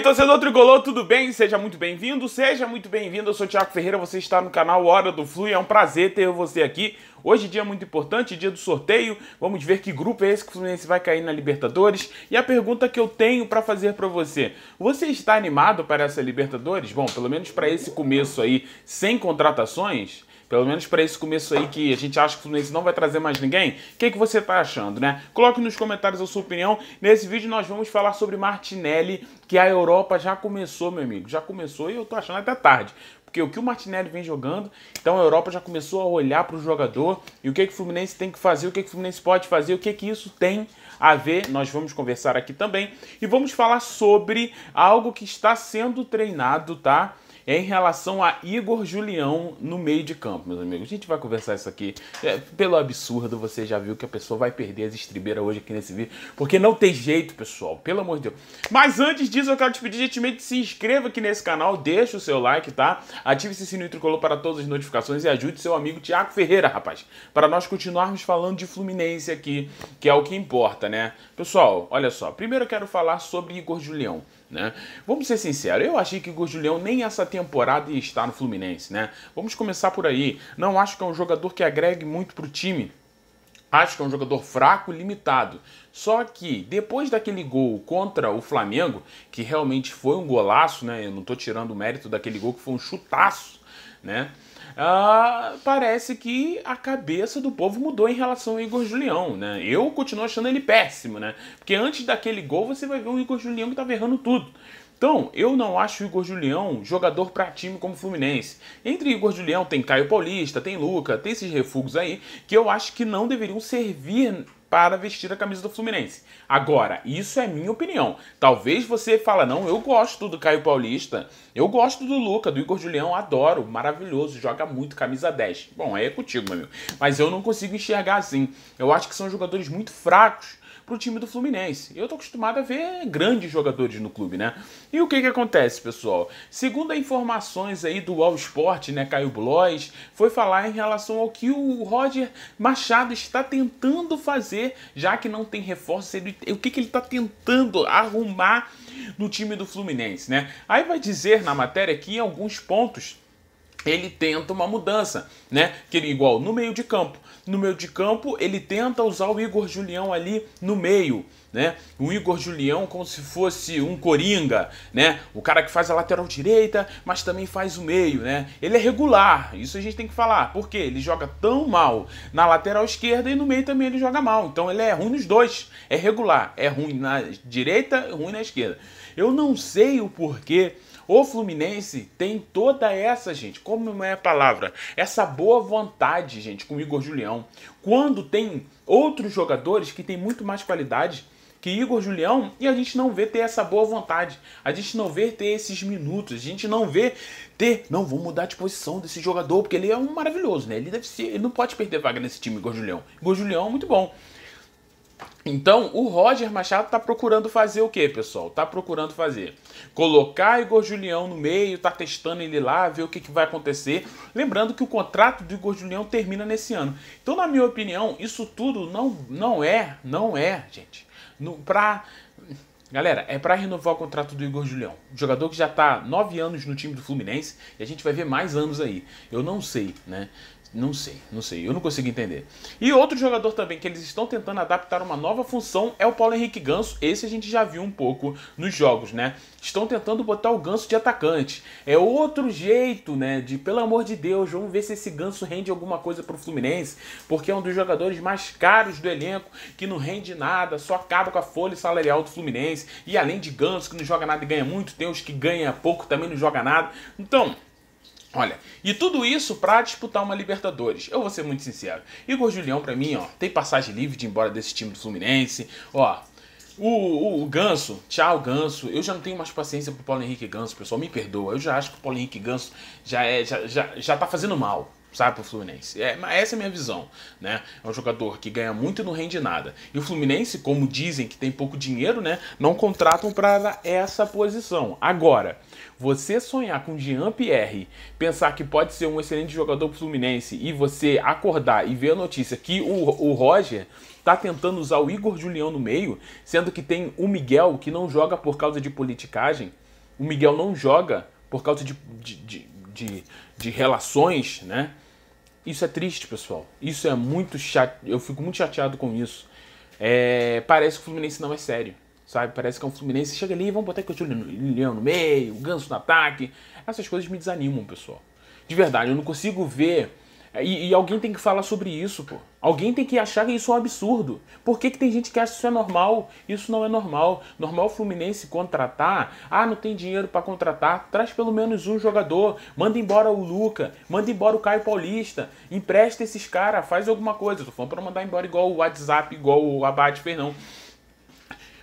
aí, torcedor tricolor, tudo bem? Seja muito bem-vindo, seja muito bem-vindo. Eu sou o Thiago Ferreira, você está no canal Hora do Flu e é um prazer ter você aqui. Hoje dia é muito importante, dia do sorteio. Vamos ver que grupo é esse que o Fluminense vai cair na Libertadores. E a pergunta que eu tenho para fazer para você: você está animado para essa Libertadores? Bom, pelo menos para esse começo aí, sem contratações. Pelo menos para esse começo aí que a gente acha que o Fluminense não vai trazer mais ninguém. O que, que você está achando, né? Coloque nos comentários a sua opinião. Nesse vídeo nós vamos falar sobre Martinelli, que a Europa já começou, meu amigo. Já começou e eu tô achando até tarde porque o que o Martinelli vem jogando, então a Europa já começou a olhar para o jogador e o que, que o Fluminense tem que fazer, o que, que o Fluminense pode fazer, o que, que isso tem a ver. Nós vamos conversar aqui também e vamos falar sobre algo que está sendo treinado, tá? é em relação a Igor Julião no meio de campo, meus amigos. A gente vai conversar isso aqui. É, pelo absurdo, você já viu que a pessoa vai perder as estribeiras hoje aqui nesse vídeo, porque não tem jeito, pessoal, pelo amor de Deus. Mas antes disso, eu quero te pedir gentilmente se inscreva aqui nesse canal, deixa o seu like, tá? Ative esse sininho tricolor para todas as notificações e ajude seu amigo Tiago Ferreira, rapaz, para nós continuarmos falando de Fluminense aqui, que é o que importa, né? Pessoal, olha só, primeiro eu quero falar sobre Igor Julião. Né? Vamos ser sinceros, eu achei que o Gurjulião nem essa temporada ia estar no Fluminense, né? Vamos começar por aí. Não acho que é um jogador que agregue muito pro time. Acho que é um jogador fraco, limitado. Só que depois daquele gol contra o Flamengo, que realmente foi um golaço, né? Eu não estou tirando o mérito daquele gol que foi um chutaço, né? Ah, parece que a cabeça do povo mudou em relação ao Igor Julião, né? Eu continuo achando ele péssimo, né? Porque antes daquele gol você vai ver um Igor Julião que estava errando tudo. Então, eu não acho o Igor Julião jogador para time como o Fluminense. Entre Igor Julião tem Caio Paulista, tem Luca, tem esses refugos aí que eu acho que não deveriam servir para vestir a camisa do Fluminense. Agora, isso é minha opinião. Talvez você fala, não, eu gosto do Caio Paulista, eu gosto do Luca, do Igor Julião, adoro, maravilhoso, joga muito, camisa 10. Bom, aí é contigo, meu amigo. Mas eu não consigo enxergar assim. Eu acho que são jogadores muito fracos para o time do Fluminense. Eu tô acostumado a ver grandes jogadores no clube, né? E o que que acontece, pessoal? Segundo informações aí do All Sport, né, Caio Blois, foi falar em relação ao que o Roger Machado está tentando fazer, já que não tem reforço, ele, o que que ele está tentando arrumar no time do Fluminense, né? Aí vai dizer na matéria que em alguns pontos ele tenta uma mudança, né? Que ele igual no meio de campo. No meio de campo, ele tenta usar o Igor Julião ali no meio, né? O Igor Julião como se fosse um coringa, né? O cara que faz a lateral direita, mas também faz o meio, né? Ele é regular, isso a gente tem que falar. Porque ele joga tão mal na lateral esquerda e no meio também ele joga mal. Então ele é ruim nos dois, é regular, é ruim na direita, ruim na esquerda. Eu não sei o porquê o Fluminense tem toda essa, gente, como é a palavra, essa boa vontade, gente, com o Igor Julião. Quando tem outros jogadores que têm muito mais qualidade que Igor Julião e a gente não vê ter essa boa vontade, a gente não vê ter esses minutos, a gente não vê ter, não, vou mudar de posição desse jogador, porque ele é um maravilhoso, né? Ele deve ser, ele não pode perder vaga nesse time, Igor Julião. Igor Julião é muito bom. Então, o Roger Machado está procurando fazer o que, pessoal? Está procurando fazer colocar Igor Julião no meio, tá testando ele lá, ver o que, que vai acontecer. Lembrando que o contrato do Igor Julião termina nesse ano. Então, na minha opinião, isso tudo não, não é, não é, gente, no, pra... Galera, é para renovar o contrato do Igor Julião. jogador que já está nove anos no time do Fluminense e a gente vai ver mais anos aí. Eu não sei, né? Não sei, não sei, eu não consigo entender. E outro jogador também que eles estão tentando adaptar uma nova função é o Paulo Henrique Ganso. Esse a gente já viu um pouco nos jogos, né? Estão tentando botar o Ganso de atacante. É outro jeito, né? De pelo amor de Deus, vamos ver se esse Ganso rende alguma coisa pro Fluminense, porque é um dos jogadores mais caros do elenco, que não rende nada, só acaba com a folha salarial do Fluminense. E além de Ganso, que não joga nada e ganha muito, tem os que ganha pouco também não joga nada. Então, Olha, e tudo isso para disputar uma Libertadores. Eu vou ser muito sincero. Igor Julião, para mim, ó, tem passagem livre de ir embora desse time do Fluminense. Ó, o, o, o, Ganso, tchau Ganso, eu já não tenho mais paciência pro Paulo Henrique Ganso, pessoal, me perdoa. Eu já acho que o Paulo Henrique Ganso já é já, já, já tá fazendo mal sabe, pro Fluminense. É, essa é a minha visão, né? É um jogador que ganha muito e não rende nada. E o Fluminense, como dizem que tem pouco dinheiro, né, não contratam para essa posição. Agora, você sonhar com Jean Pierre, pensar que pode ser um excelente jogador pro Fluminense e você acordar e ver a notícia que o, o Roger tá tentando usar o Igor Julião no meio, sendo que tem o Miguel que não joga por causa de politicagem, o Miguel não joga por causa de, de, de de, de relações, né? Isso é triste, pessoal. Isso é muito chato. Eu fico muito chateado com isso. É, parece que o Fluminense não é sério, sabe? Parece que é um Fluminense. Chega ali, vamos botar aqui o Leão no meio, o Ganso no ataque. Essas coisas me desanimam, pessoal. De verdade, eu não consigo ver é, e, e, alguém tem que falar sobre isso, pô. Alguém tem que achar que isso é um absurdo. Por que, que tem gente que acha que isso é normal? Isso não é normal. Normal o Fluminense contratar. Ah, não tem dinheiro para contratar. Traz pelo menos um jogador. Manda embora o Luca. Manda embora o Caio Paulista. Empresta esses caras. Faz alguma coisa. Tô falando pra mandar embora igual o WhatsApp, igual o Abate Fernão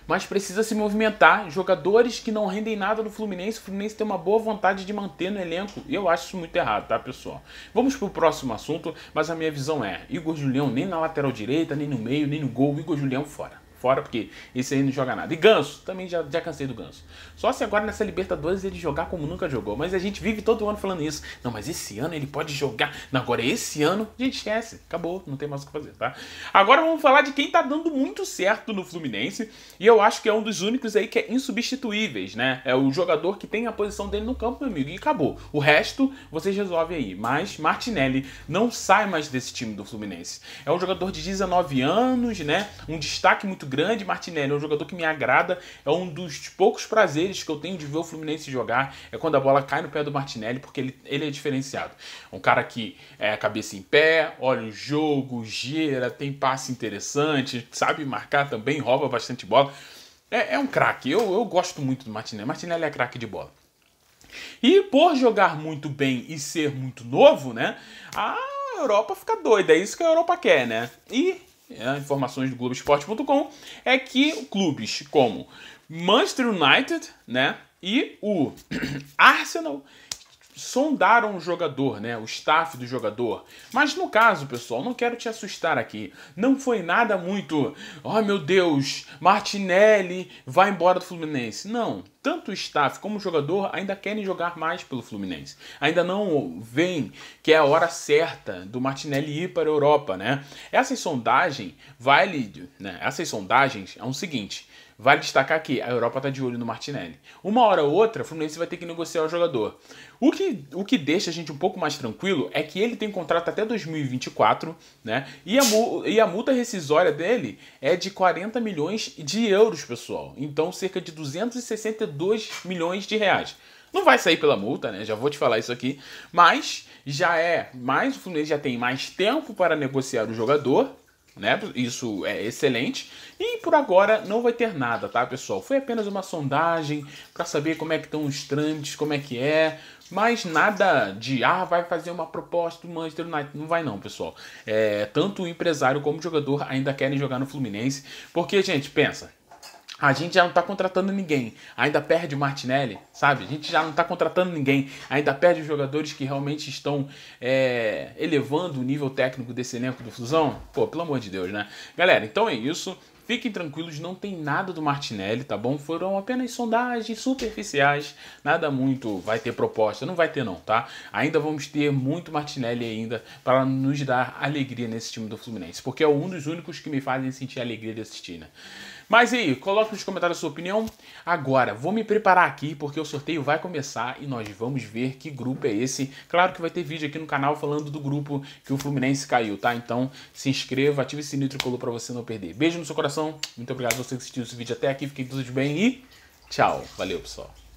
mas precisa se movimentar. Jogadores que não rendem nada no Fluminense, o Fluminense tem uma boa vontade de manter no elenco. E eu acho isso muito errado, tá, pessoal? Vamos pro próximo assunto, mas a minha visão é: Igor Julião nem na lateral direita, nem no meio, nem no gol, Igor Julião fora fora, porque esse aí não joga nada. E Ganso, também já, já cansei do Ganso. Só se agora nessa Libertadores ele jogar como nunca jogou. Mas a gente vive todo ano falando isso. Não, mas esse ano ele pode jogar. Não, agora esse ano, a gente esquece. Acabou, não tem mais o que fazer, tá? Agora vamos falar de quem tá dando muito certo no Fluminense. E eu acho que é um dos únicos aí que é insubstituíveis, né? É o jogador que tem a posição dele no campo, meu amigo. E acabou. O resto vocês resolvem aí. Mas Martinelli não sai mais desse time do Fluminense. É um jogador de 19 anos, né? Um destaque muito grande, Martinelli é um jogador que me agrada, é um dos poucos prazeres que eu tenho de ver o Fluminense jogar, é quando a bola cai no pé do Martinelli, porque ele, ele é diferenciado. Um cara que é cabeça em pé, olha o jogo, gira, tem passe interessante, sabe marcar também, rouba bastante bola. É, é um craque, eu, eu gosto muito do Martinelli, Martinelli é craque de bola. E por jogar muito bem e ser muito novo, né? A Europa fica doida, é isso que a Europa quer, né? E é, informações do Globoesporte.com, é que clubes como Manchester United né, e o Arsenal sondaram o jogador, né, o staff do jogador. Mas no caso, pessoal, não quero te assustar aqui. Não foi nada muito, oh meu Deus, Martinelli vai embora do Fluminense. Não, tanto o staff como o jogador ainda querem jogar mais pelo Fluminense. Ainda não veem que é a hora certa do Martinelli ir para a Europa, né? Essa sondagem vale, né? Essas sondagens é o seguinte, Vale destacar que a Europa está de olho no Martinelli. Uma hora ou outra, o Fluminense vai ter que negociar o jogador. O que, o que deixa a gente um pouco mais tranquilo é que ele tem contrato até 2024, né? E a, e a multa rescisória dele é de 40 milhões de euros, pessoal. Então, cerca de 262 milhões de reais. Não vai sair pela multa, né? Já vou te falar isso aqui. Mas já é mais, o Fluminense já tem mais tempo para negociar o jogador, né? Isso é excelente. E por agora não vai ter nada, tá, pessoal? Foi apenas uma sondagem para saber como é que estão os trâmites, como é que é, mas nada de ah, vai fazer uma proposta do Manchester United. Não vai, não, pessoal. É, tanto o empresário como o jogador ainda querem jogar no Fluminense. Porque, gente, pensa, a gente já não tá contratando ninguém, ainda perde o Martinelli, sabe? A gente já não tá contratando ninguém, ainda perde os jogadores que realmente estão é, elevando o nível técnico desse elenco do Fusão. Pô, pelo amor de Deus, né? Galera, então é isso. Fiquem tranquilos, não tem nada do Martinelli, tá bom? Foram apenas sondagens superficiais, nada muito vai ter proposta, não vai ter não, tá? Ainda vamos ter muito Martinelli ainda para nos dar alegria nesse time do Fluminense, porque é um dos únicos que me fazem sentir alegria de assistir, né? Mas aí, coloque nos comentários a sua opinião. Agora, vou me preparar aqui porque o sorteio vai começar e nós vamos ver que grupo é esse. Claro que vai ter vídeo aqui no canal falando do grupo que o Fluminense caiu, tá? Então, se inscreva, ative esse sininho tricolor para você não perder. Beijo no seu coração. Muito obrigado a você que assistiu esse vídeo até aqui. Fiquem todos bem e tchau. Valeu, pessoal.